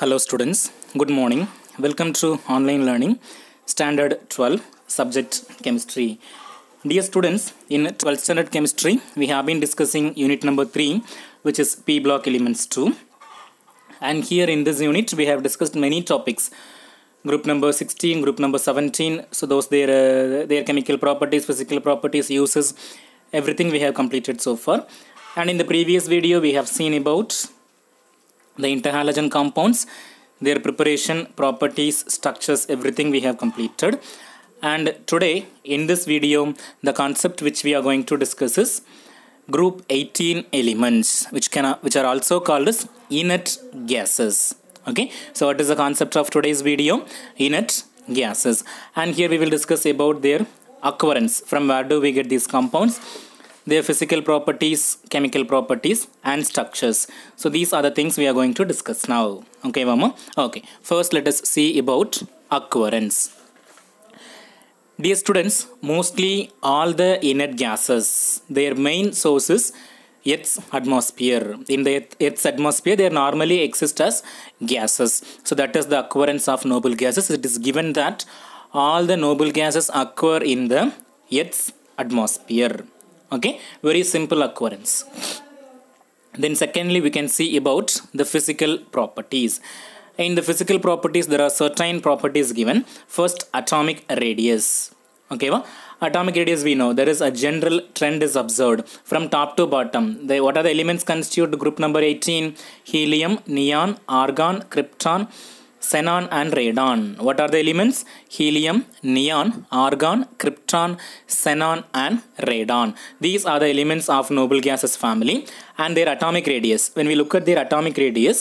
Hello students, good morning. Welcome to online learning standard 12 subject chemistry. Dear students, in 12th standard chemistry we have been discussing unit number 3 which is P block elements 2 and here in this unit we have discussed many topics group number 16 group number 17 so those their uh, their chemical properties physical properties uses everything we have completed so far and in the previous video we have seen about the interhalogen compounds their preparation properties structures everything we have completed and today in this video the concept which we are going to discuss is group 18 elements which can which are also called as inert gases okay so what is the concept of today's video inert gases and here we will discuss about their occurrence from where do we get these compounds their physical properties, chemical properties and structures. So these are the things we are going to discuss now. Okay, Vama? Okay, first let us see about occurrence. Dear students, mostly all the inert gases, their main sources Earth's atmosphere. In the Earth's atmosphere, they normally exist as gases. So that is the occurrence of noble gases. It is given that all the noble gases occur in the Earth's atmosphere okay very simple occurrence then secondly we can see about the physical properties in the physical properties there are certain properties given first atomic radius okay well, atomic radius we know there is a general trend is observed from top to bottom they, what are the elements constitute group number 18 helium neon argon krypton xenon and radon. What are the elements? Helium, neon, argon, krypton, xenon and radon. These are the elements of noble gases family and their atomic radius. When we look at their atomic radius,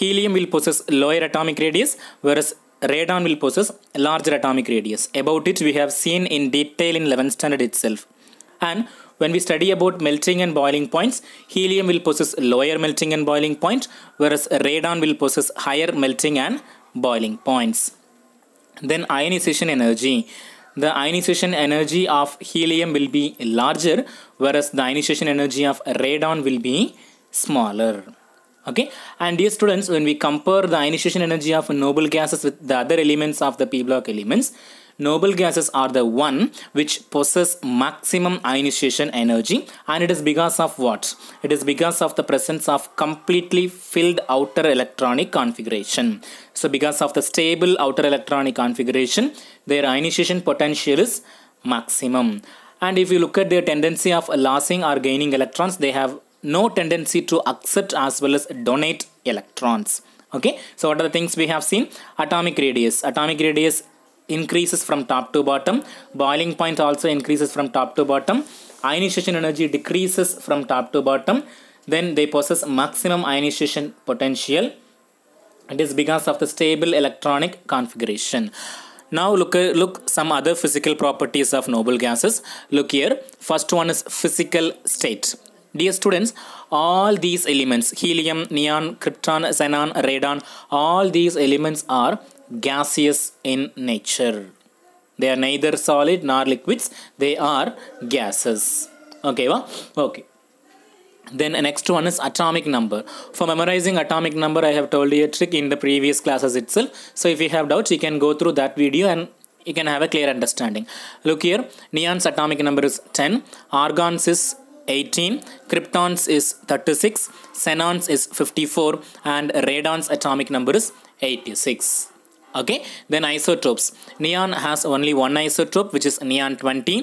helium will possess lower atomic radius whereas radon will possess larger atomic radius. About it we have seen in detail in 11th standard itself. And when we study about melting and boiling points, helium will possess lower melting and boiling point, whereas radon will possess higher melting and boiling points. Then ionization energy. The ionization energy of helium will be larger, whereas the ionization energy of radon will be smaller okay and dear students when we compare the ionization energy of noble gases with the other elements of the p block elements noble gases are the one which possess maximum ionization energy and it is because of what? It is because of the presence of completely filled outer electronic configuration. So because of the stable outer electronic configuration, their ionization potential is maximum. And if you look at their tendency of losing or gaining electrons, they have no tendency to accept as well as donate electrons okay so what are the things we have seen atomic radius atomic radius increases from top to bottom. Boiling point also increases from top to bottom. Ionization energy decreases from top to bottom. Then they possess maximum ionization potential. It is because of the stable electronic configuration. Now look look some other physical properties of noble gases. Look here. First one is physical state. Dear students, all these elements, helium, neon, krypton, xenon, radon, all these elements are gaseous in nature. They are neither solid nor liquids. They are gases. Okay, well? okay. Then the next one is atomic number. For memorizing atomic number, I have told you a trick in the previous classes itself. So if you have doubts, you can go through that video and you can have a clear understanding. Look here, neon's atomic number is 10, argon's is 18, krypton's is 36, xenon's is 54 and radon's atomic number is 86 okay then isotopes neon has only one isotope which is neon 20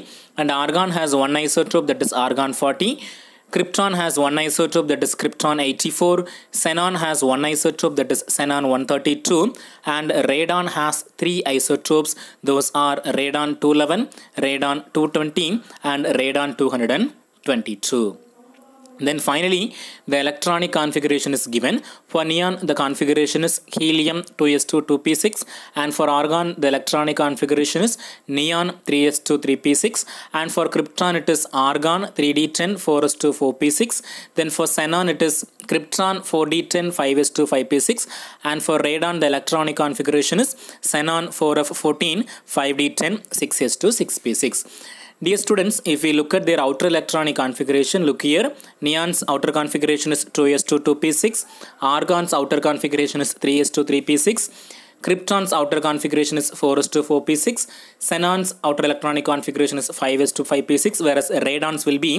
and argon has one isotope that is argon 40 Krypton has one isotope that is krypton 84, xenon has one isotope that is xenon 132 and radon has three isotopes those are radon 211, radon 220 and radon 222. Then finally, the electronic configuration is given. For neon, the configuration is helium 2s2 2p6 and for argon, the electronic configuration is neon 3s2 3p6 and for krypton, it is argon 3d10 4s2 4p6. Then for xenon, it is krypton 4d10 5s2 5p6 and for radon, the electronic configuration is xenon 4f14 5d10 6s2 6p6. Dear students, if we look at their outer electronic configuration, look here. Neon's outer configuration is 2s 2 p 6 Argon's outer configuration is 3s 2 3 p 6 Krypton's outer configuration is 4s 2 4 p 6 Xenon's outer electronic configuration is 5s 2 5 p 6 whereas radon's will be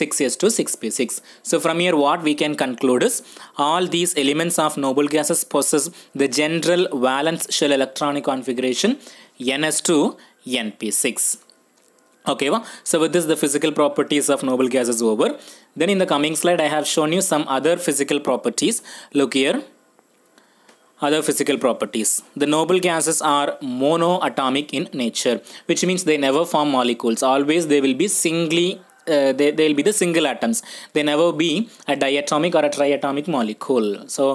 6s 2 6 p 6 So from here what we can conclude is all these elements of noble gases possess the general valence shell electronic configuration NS2 NP6. Okay, so with this the physical properties of noble gas is over then in the coming slide i have shown you some other physical properties look here other physical properties the noble gases are monoatomic in nature which means they never form molecules always they will be singly uh, they, they'll be the single atoms they never be a diatomic or a triatomic molecule so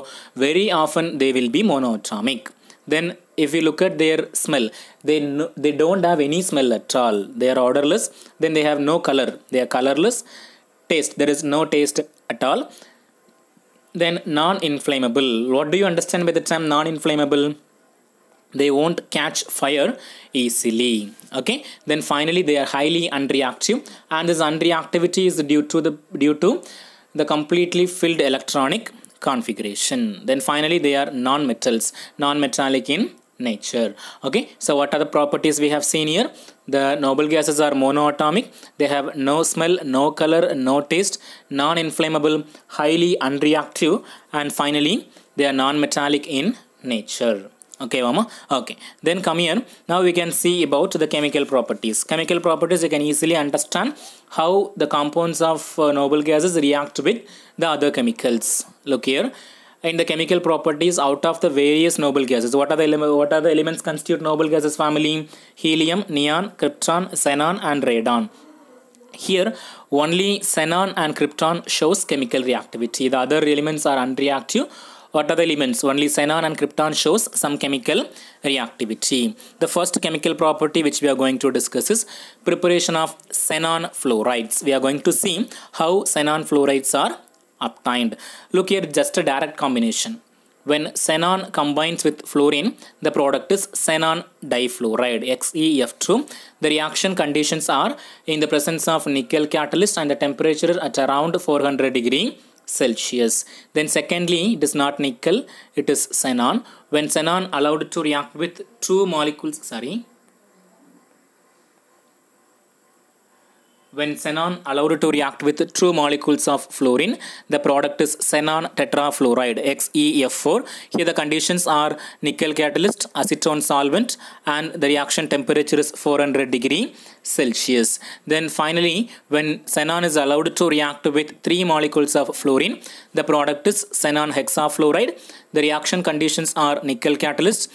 very often they will be monoatomic then if you look at their smell they no, they don't have any smell at all they are odorless then they have no color they are colorless taste there is no taste at all then non-inflammable what do you understand by the term non-inflammable they won't catch fire easily okay then finally they are highly unreactive and this unreactivity is due to the due to the completely filled electronic configuration then finally they are non-metals non-metallic in nature okay so what are the properties we have seen here the noble gases are monoatomic they have no smell no color no taste non-inflammable highly unreactive and finally they are non-metallic in nature okay mama okay then come here now we can see about the chemical properties chemical properties you can easily understand how the compounds of uh, noble gases react with the other chemicals look here in the chemical properties out of the various noble gases. What are the what are the elements constitute noble gases family? Helium, neon, krypton, xenon, and radon. Here, only xenon and krypton shows chemical reactivity. The other elements are unreactive what are the elements only xenon and krypton shows some chemical reactivity the first chemical property which we are going to discuss is preparation of xenon fluorides we are going to see how xenon fluorides are obtained. Look here, just a direct combination. When xenon combines with fluorine, the product is xenon difluoride, XEF2. The reaction conditions are in the presence of nickel catalyst and the temperature at around 400 degree Celsius. Then secondly, it is not nickel, it is xenon. When xenon allowed to react with two molecules, sorry, When xenon allowed to react with true molecules of fluorine, the product is xenon tetrafluoride XEF4. Here the conditions are nickel catalyst, acetone solvent and the reaction temperature is 400 degree Celsius. Then finally, when xenon is allowed to react with three molecules of fluorine, the product is xenon hexafluoride. The reaction conditions are nickel catalyst,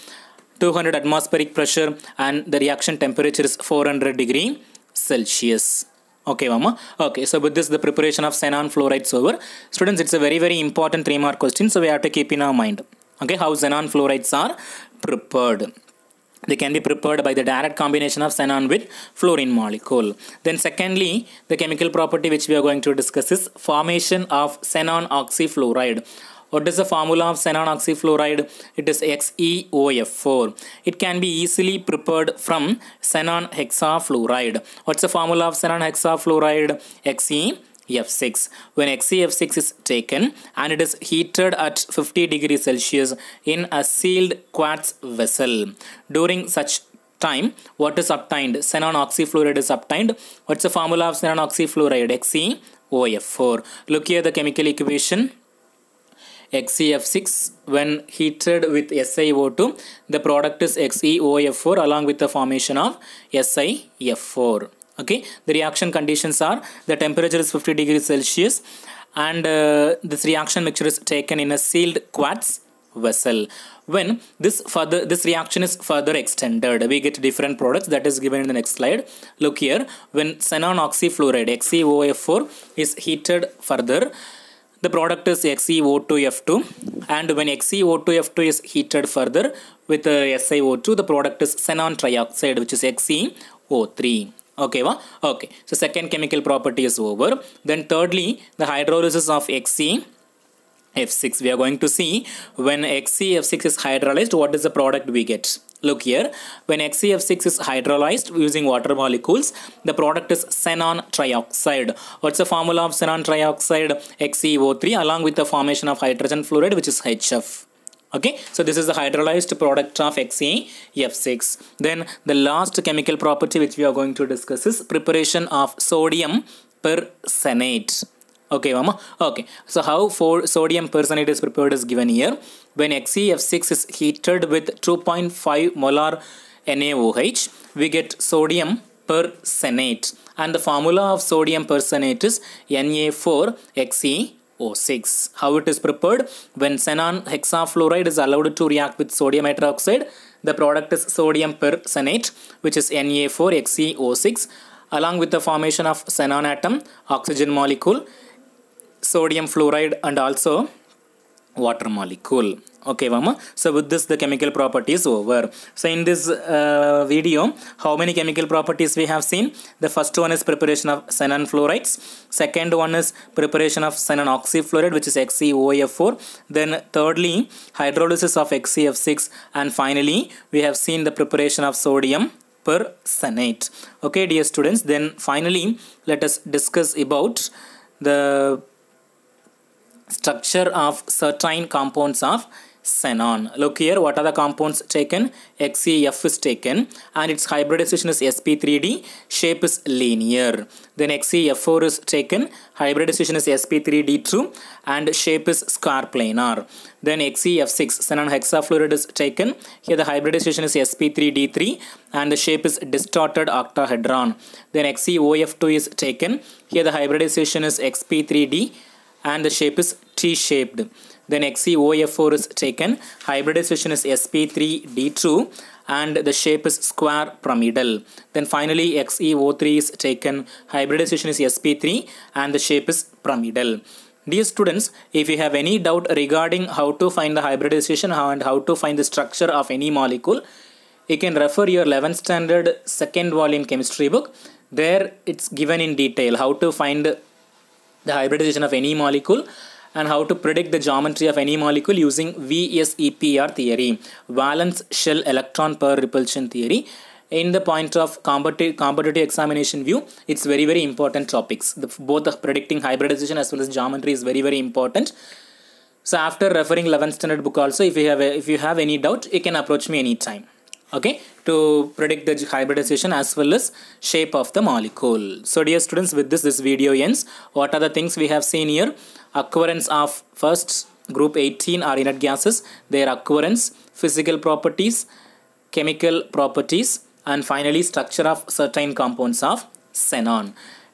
200 atmospheric pressure and the reaction temperature is 400 degree Celsius. Okay, Mama. Okay, so with this, the preparation of xenon fluoride over. Students, it's a very, very important three mark question, so we have to keep in our mind. Okay, how xenon fluorides are prepared. They can be prepared by the direct combination of xenon with fluorine molecule. Then secondly, the chemical property which we are going to discuss is formation of xenon oxyfluoride. What is the formula of xenon oxyfluoride? It is XeOF4. It can be easily prepared from xenon hexafluoride. What's the formula of xenon hexafluoride? Xe F6. When XeF6 is taken and it is heated at 50 degrees Celsius in a sealed quartz vessel. During such time, what is obtained? Xenon oxyfluoride is obtained. What's the formula of xenon oxyfluoride? XeOF4. Look here the chemical equation. XeF6 when heated with SiO2 the product is XeOF4 along with the formation of SiF4 okay the reaction conditions are the temperature is 50 degrees Celsius and uh, this reaction mixture is taken in a sealed quartz vessel when this further this reaction is further extended we get different products that is given in the next slide look here when xenon oxyfluoride xeof4 is heated further the product is XeO2F2 and when XeO2F2 is heated further with uh, SiO2 the product is xenon trioxide which is XeO3 okay va? okay so second chemical property is over then thirdly the hydrolysis of XeF F6 we are going to see when XeF6 is hydrolyzed what is the product we get Look here, when XCF6 is hydrolyzed using water molecules, the product is xenon trioxide. What's the formula of xenon trioxide? XCO3 along with the formation of hydrogen fluoride which is HF. Okay, so this is the hydrolyzed product of XCF6. Then the last chemical property which we are going to discuss is preparation of sodium persenate. Okay, mama. Okay. So how for sodium persenate is prepared is given here. When XeF6 is heated with 2.5 molar NaOH, we get sodium persenate. And the formula of sodium persenate is Na4XeO6. How it is prepared? When xenon hexafluoride is allowed to react with sodium hydroxide, the product is sodium persenate, which is Na4XeO6 along with the formation of xenon atom, oxygen molecule, sodium fluoride and also water molecule okay mama. so with this the chemical properties is over so in this uh, video how many chemical properties we have seen the first one is preparation of xenon fluorides second one is preparation of xenon oxyfluoride which is xeof4 then thirdly hydrolysis of xcf6 and finally we have seen the preparation of sodium per persenate okay dear students then finally let us discuss about the structure of certain compounds of xenon. Look here, what are the compounds taken? XEF is taken and its hybridization is sp3d, shape is linear. Then XEF4 is taken, hybridization is sp3d2 and shape is square planar. Then XEF6, xenon hexafluoride is taken. Here the hybridization is sp3d3 and the shape is distorted octahedron. Then XEOF2 is taken. Here the hybridization is xp3d and the shape is T-shaped. Then XeOF4 is taken. Hybridization is sp3d2 and the shape is square pyramidal. Then finally XeO3 is taken. Hybridization is sp3 and the shape is pyramidal. Dear students, if you have any doubt regarding how to find the hybridization and how to find the structure of any molecule, you can refer your 11th standard second volume chemistry book. There it's given in detail how to find the hybridization of any molecule and how to predict the geometry of any molecule using VSEPR theory, valence shell electron pair repulsion theory. In the point of competitive, competitive examination view, it's very, very important topics. The, both the predicting hybridization as well as geometry is very, very important. So after referring 11th standard book also, if you have, a, if you have any doubt, you can approach me anytime okay to predict the hybridization as well as shape of the molecule so dear students with this this video ends what are the things we have seen here occurrence of first group 18 are inert gases their occurrence physical properties chemical properties and finally structure of certain compounds of xenon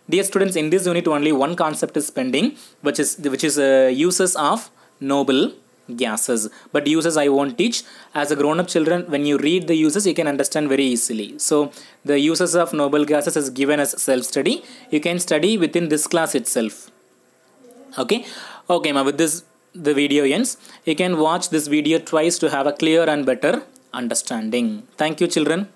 dear students in this unit only one concept is pending which is which is uh, uses of noble gases but uses i won't teach as a grown-up children when you read the uses you can understand very easily so the uses of noble gases is given as self-study you can study within this class itself okay okay My with this the video ends you can watch this video twice to have a clear and better understanding thank you children